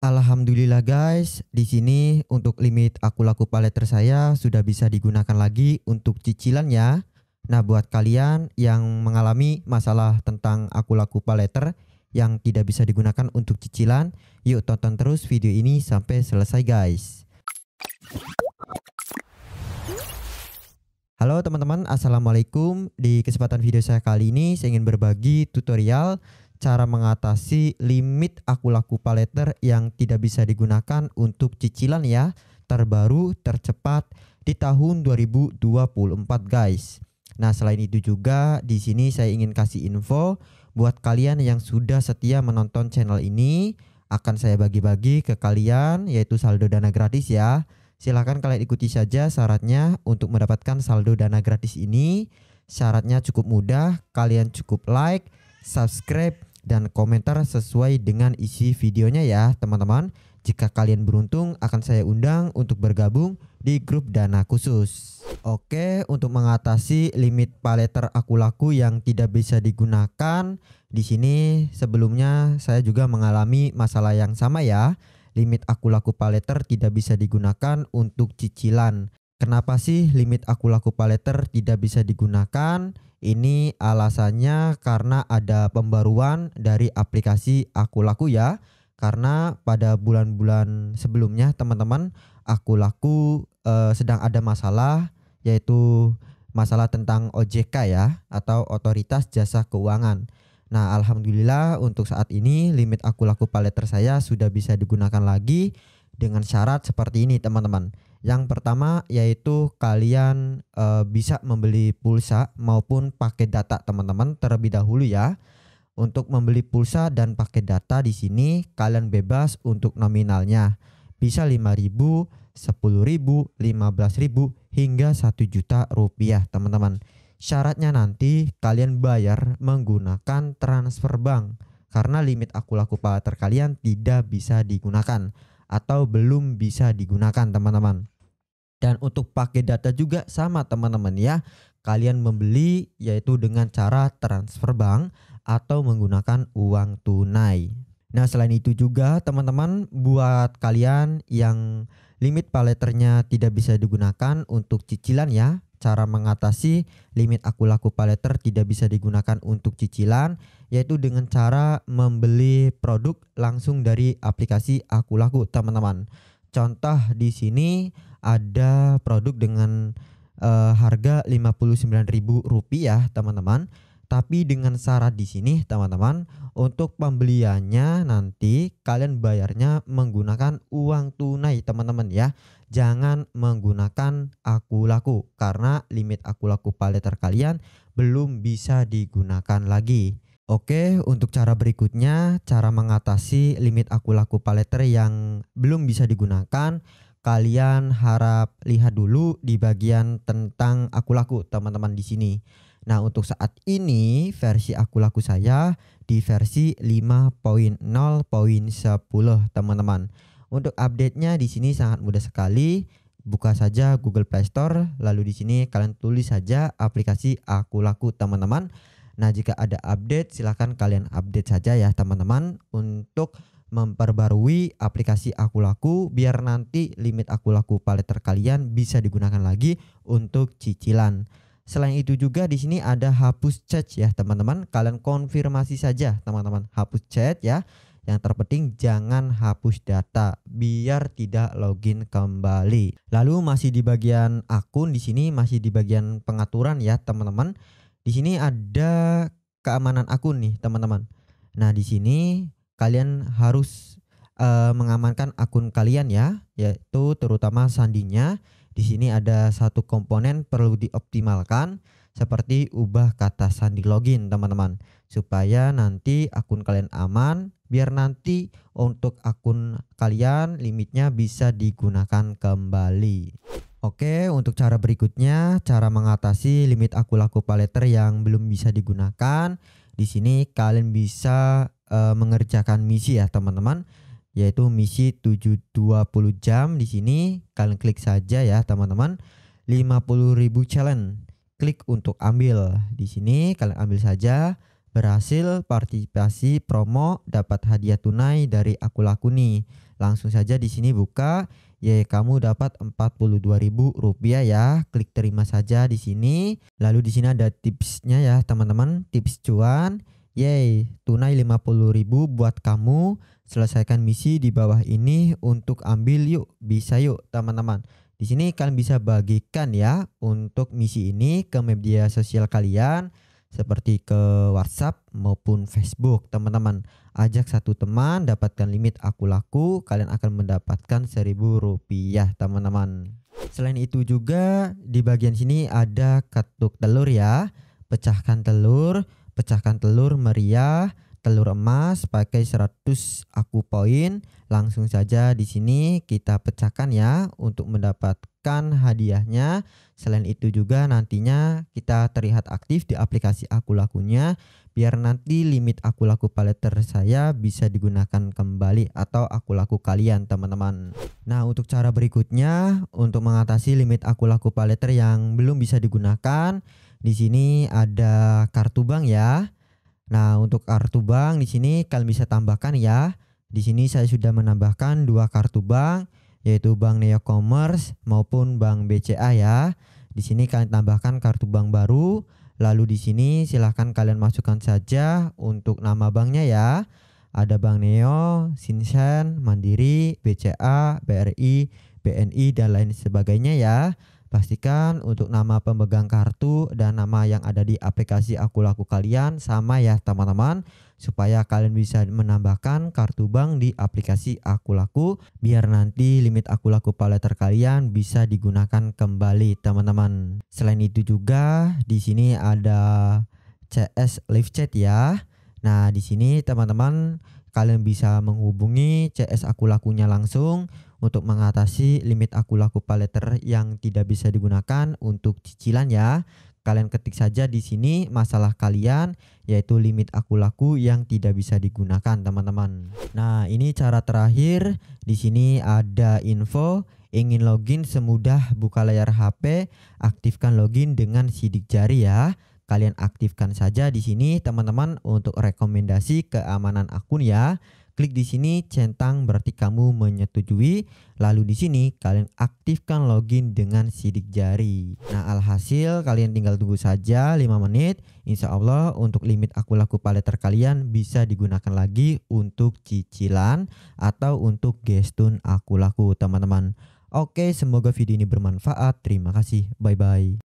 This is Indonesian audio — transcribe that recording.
Alhamdulillah guys, di sini untuk limit aku laku paleter saya sudah bisa digunakan lagi untuk cicilan ya. Nah, buat kalian yang mengalami masalah tentang aku laku paleter yang tidak bisa digunakan untuk cicilan, yuk tonton terus video ini sampai selesai guys. Halo teman-teman, Assalamualaikum. Di kesempatan video saya kali ini, saya ingin berbagi tutorial cara mengatasi limit akulaku paleter yang tidak bisa digunakan untuk cicilan ya terbaru tercepat di tahun 2024 guys. Nah, selain itu juga di sini saya ingin kasih info buat kalian yang sudah setia menonton channel ini akan saya bagi-bagi ke kalian yaitu saldo dana gratis ya. Silahkan kalian ikuti saja syaratnya untuk mendapatkan saldo dana gratis ini. Syaratnya cukup mudah, kalian cukup like, subscribe dan komentar sesuai dengan isi videonya ya teman-teman. Jika kalian beruntung akan saya undang untuk bergabung di grup dana khusus. Oke, untuk mengatasi limit paleter aku laku yang tidak bisa digunakan, di sini sebelumnya saya juga mengalami masalah yang sama ya. Limit aku laku paleter tidak bisa digunakan untuk cicilan. Kenapa sih limit aku laku paleter tidak bisa digunakan? Ini alasannya karena ada pembaruan dari aplikasi aku laku ya. Karena pada bulan-bulan sebelumnya teman-teman akulaku eh, sedang ada masalah yaitu masalah tentang OJK ya atau otoritas jasa keuangan. Nah, alhamdulillah untuk saat ini limit aku laku paleter saya sudah bisa digunakan lagi dengan syarat seperti ini, teman-teman. Yang pertama yaitu kalian e, bisa membeli pulsa maupun paket data teman-teman terlebih dahulu ya. Untuk membeli pulsa dan paket data di sini kalian bebas untuk nominalnya. Bisa 5.000, 10.000, 15.000 hingga 1 juta rupiah teman-teman. Syaratnya nanti kalian bayar menggunakan transfer bank karena limit akulaku akun pater kalian tidak bisa digunakan atau belum bisa digunakan teman-teman. Dan untuk pakai data juga sama teman-teman ya. Kalian membeli yaitu dengan cara transfer bank atau menggunakan uang tunai. Nah, selain itu juga teman-teman buat kalian yang limit paleternya tidak bisa digunakan untuk cicilan ya. Cara mengatasi limit aku laku paleter tidak bisa digunakan untuk cicilan yaitu dengan cara membeli produk langsung dari aplikasi Aku Laku, teman-teman. Contoh di sini ada produk dengan uh, harga Rp59.000, teman-teman. Tapi dengan syarat di sini, teman-teman, untuk pembeliannya nanti kalian bayarnya menggunakan uang tunai, teman-teman ya. Jangan menggunakan aku laku karena limit aku laku paleter kalian belum bisa digunakan lagi. Oke, untuk cara berikutnya, cara mengatasi limit aku laku paleter yang belum bisa digunakan, kalian harap lihat dulu di bagian tentang aku laku teman-teman di sini. Nah, untuk saat ini versi aku laku saya di versi 5.0.10 teman-teman. Untuk update-nya di sini sangat mudah sekali. Buka saja Google Play Store, lalu di sini kalian tulis saja aplikasi aku laku teman-teman. Nah, jika ada update, silahkan kalian update saja ya, teman-teman, untuk memperbarui aplikasi Aku Laku biar nanti limit Aku Laku paleter kalian bisa digunakan lagi untuk cicilan. Selain itu juga di sini ada hapus chat ya, teman-teman. Kalian konfirmasi saja, teman-teman, hapus chat ya. Yang terpenting jangan hapus data biar tidak login kembali. Lalu masih di bagian akun di sini masih di bagian pengaturan ya, teman-teman. Di sini ada keamanan akun nih, teman-teman. Nah, di sini kalian harus e, mengamankan akun kalian ya, yaitu terutama sandinya. Di sini ada satu komponen perlu dioptimalkan seperti ubah kata sandi login, teman-teman, supaya nanti akun kalian aman biar nanti untuk akun kalian limitnya bisa digunakan kembali. Oke, untuk cara berikutnya, cara mengatasi limit aku laku paleter yang belum bisa digunakan. Di sini kalian bisa e, mengerjakan misi ya, teman-teman, yaitu misi 720 jam di sini. Kalian klik saja ya, teman-teman. 50.000 challenge. Klik untuk ambil. Di sini kalian ambil saja. Berhasil partisipasi promo dapat hadiah tunai dari aku lakuni. Langsung saja di sini buka ya kamu dapat Rp42.000 ya. Klik terima saja di sini. Lalu di sini ada tipsnya ya teman-teman, tips cuan. Yey, tunai 50.000 buat kamu. Selesaikan misi di bawah ini untuk ambil yuk, bisa yuk teman-teman. Di sini kalian bisa bagikan ya untuk misi ini ke media sosial kalian seperti ke WhatsApp maupun Facebook. Teman-teman, ajak satu teman, dapatkan limit aku laku, kalian akan mendapatkan seribu rupiah, teman-teman. Selain itu juga di bagian sini ada ketuk telur ya. Pecahkan telur, pecahkan telur meriah, telur emas pakai 100 aku poin. Langsung saja di sini kita pecahkan ya untuk mendapatkan hadiahnya. Selain itu juga nantinya kita terlihat aktif di aplikasi aku lakunya biar nanti limit aku laku paleter saya bisa digunakan kembali atau aku laku kalian teman-teman nah untuk cara berikutnya untuk mengatasi limit aku laku paleter yang belum bisa digunakan di sini ada kartu bank ya Nah, untuk kartu bank di sini kalian bisa tambahkan ya. Di sini saya sudah menambahkan dua kartu bank yaitu Bank Neo Commerce maupun Bank BCA ya. Di sini kalian tambahkan kartu bank baru. Lalu di sini silahkan kalian masukkan saja untuk nama banknya ya. Ada Bank Neo, Sinsen, Mandiri, BCA, BRI, BNI dan lain sebagainya ya. Pastikan untuk nama pemegang kartu dan nama yang ada di aplikasi Aku Laku kalian sama ya teman-teman supaya kalian bisa menambahkan kartu bank di aplikasi Aku Laku biar nanti limit Aku Laku paleter kalian bisa digunakan kembali teman-teman. Selain itu juga di sini ada CS live chat ya. Nah, di sini teman-teman Kalian bisa menghubungi CS Aku Lakunya langsung untuk mengatasi limit aku laku paleter yang tidak bisa digunakan untuk cicilan ya. Kalian ketik saja di sini masalah kalian yaitu limit aku laku yang tidak bisa digunakan teman-teman. Nah, ini cara terakhir. Di sini ada info ingin login semudah buka layar HP, aktifkan login dengan sidik jari ya kalian aktifkan saja di sini teman-teman untuk rekomendasi keamanan akun ya. Klik di sini centang berarti kamu menyetujui. Lalu di sini kalian aktifkan login dengan sidik jari. Nah alhasil kalian tinggal tunggu saja 5 menit. Insya Allah untuk limit aku laku paleter kalian bisa digunakan lagi untuk cicilan atau untuk gestun aku laku teman-teman. Oke semoga video ini bermanfaat. Terima kasih. Bye-bye.